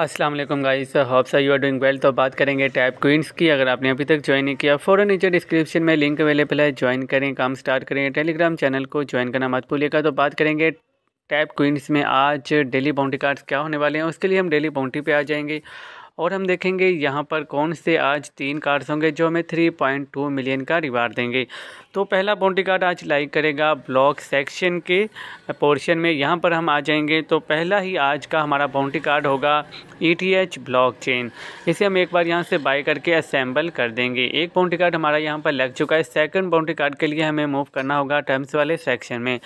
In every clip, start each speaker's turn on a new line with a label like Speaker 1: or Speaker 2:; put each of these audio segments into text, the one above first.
Speaker 1: Aslam guys hopes you are doing well तो बात करेंगे टैप क्वींस की अगर आपने अभी तक ज्वाइन नहीं किया फोरन नीचे डिस्क्रिप्शन में लिंक अवेलेबल है ज्वाइन करें काम स्टार्ट करें टेलीग्राम चैनल को ज्वाइन करना मत भूलिएगा तो बात करेंगे टैप क्वींस में आज डेली बाउंड्री कार्ड्स क्या होने वाले हैं उसके लिए हम डेली बाउंड्री पे आ जाएंगे और हम देखेंगे यहाँ पर कौन से आज तीन कार्ड्स होंगे जो हमें थ्री पॉइंट टू मिलियन का रिवार्ड देंगे तो पहला बाउंड्री कार्ड आज लाइक करेगा ब्लॉक सेक्शन के पोर्शन में यहाँ पर हम आ जाएंगे तो पहला ही आज का हमारा बाउंड्री कार्ड होगा E T H block chain इसे हम एक बार यहाँ से बाई करके असेंबल कर देंगे एक बाउंड्री कार्ड हमारा यहाँ पर लग चुका है सेकंड बाउंड्री कार्ड के लिए हमें मूव करना होगा टर्म्स वाले सेक्शन में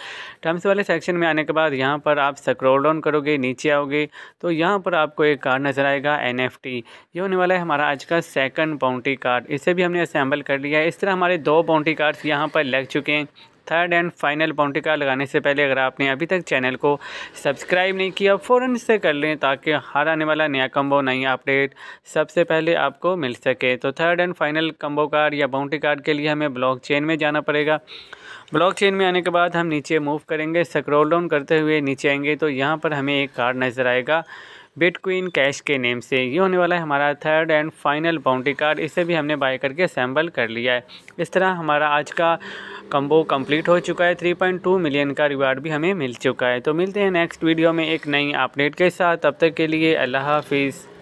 Speaker 1: टर्म्स वाले सेक्शन में आने के बाद यहाँ पर आप स्क्रोल डाउन करोगे नीचे आओगे तो यहाँ पर आपको एक कार्ड नज़र आएगा एन एफ फिफ्टी ये होने वाला है हमारा आज का सेकंड बाउंड्री कार्ड इसे भी हमने असेंबल कर लिया है इस तरह हमारे दो बाउंड्री कार्ड्स यहाँ पर लग चुके हैं third and final boundary card लगाने से पहले अगर आपने अभी तक चैनल को सब्सक्राइब नहीं किया फ़ौरन से कर लें ताकि हर आने वाला नया कम्बो नई अपडेट सबसे पहले आपको मिल सके तो third and final combo card या बाउंड्री कार्ड के लिए हमें ब्लॉक चेन में जाना पड़ेगा ब्लॉक चेन में आने के बाद हम नीचे मूव करेंगे स्क्रॉल डाउन करते हुए नीचे आएंगे तो यहाँ पर हमें एक कार्ड नज़र आएगा बिटकॉइन कैश के नेम से ये होने वाला है हमारा third and final boundary card इसे भी हमने बाय करके असेंबल कर लिया है इस तरह हमारा आज का कम्बो कंप्लीट हो चुका है 3.2 मिलियन का रिवार्ड भी हमें मिल चुका है तो मिलते हैं नेक्स्ट वीडियो में एक नई अपडेट के साथ तब तक के लिए अल्लाह हाफिज़